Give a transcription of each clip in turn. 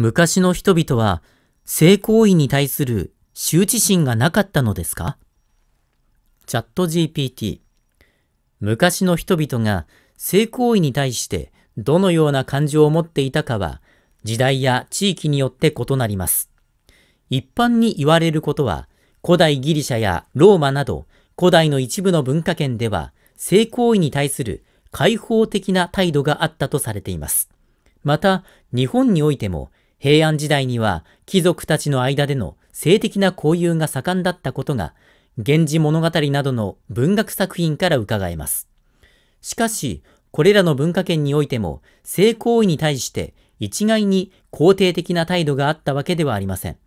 昔の人々は性行為に対する羞恥心がなかったのですかチャット GPT 昔の人々が性行為に対してどのような感情を持っていたかは時代や地域によって異なります。一般に言われることは古代ギリシャやローマなど古代の一部の文化圏では性行為に対する開放的な態度があったとされています。また日本においても平安時代には貴族たちの間での性的な交友が盛んだったことが、源氏物語などの文学作品から伺えます。しかし、これらの文化圏においても、性行為に対して一概に肯定的な態度があったわけではありません。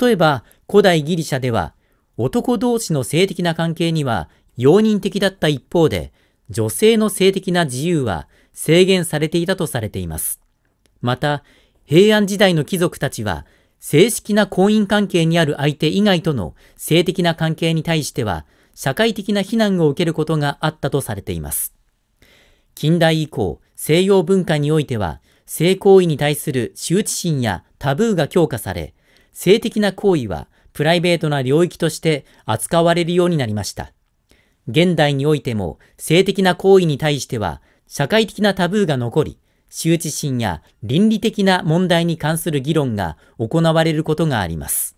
例えば、古代ギリシャでは、男同士の性的な関係には容認的だった一方で、女性の性的な自由は制限されていたとされています。また、平安時代の貴族たちは、正式な婚姻関係にある相手以外との性的な関係に対しては、社会的な非難を受けることがあったとされています。近代以降、西洋文化においては、性行為に対する羞恥心やタブーが強化され、性的な行為はプライベートな領域として扱われるようになりました。現代においても性的な行為に対しては社会的なタブーが残り、羞恥心や倫理的な問題に関する議論が行われることがあります。